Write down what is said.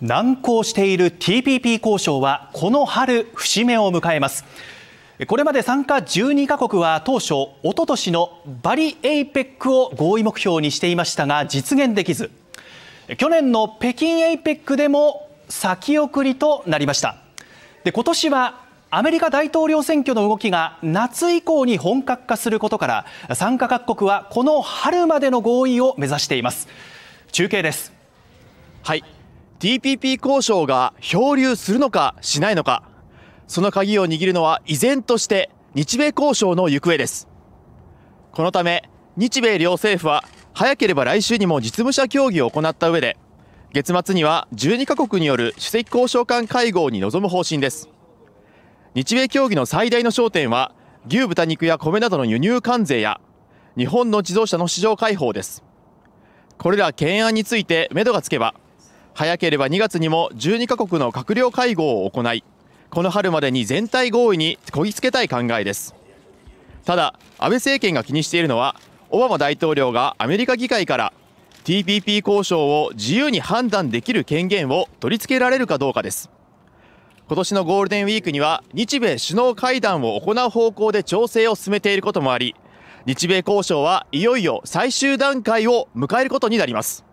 難航している TPP 交渉はこの春節目を迎えますこれまで参加12カ国は当初おととしのバリ・エイペックを合意目標にしていましたが実現できず去年の北京エイペックでも先送りとなりましたで今年はアメリカ大統領選挙の動きが夏以降に本格化することから参加各国はこの春までの合意を目指しています中継ですはい TPP 交渉が漂流するのかしないのか、その鍵を握るのは依然として日米交渉の行方です。このため、日米両政府は早ければ来週にも実務者協議を行った上で、月末には12カ国による首席交渉官会合に臨む方針です。日米協議の最大の焦点は、牛豚肉や米などの輸入関税や、日本の自動車の市場開放です。これら懸案について、めどがつけば、早ければ2月にも12カ国の閣僚会合を行い、この春までに全体合意にこぎつけたい考えです。ただ、安倍政権が気にしているのは、オバマ大統領がアメリカ議会から TPP 交渉を自由に判断できる権限を取り付けられるかどうかです。今年のゴールデンウィークには日米首脳会談を行う方向で調整を進めていることもあり、日米交渉はいよいよ最終段階を迎えることになります。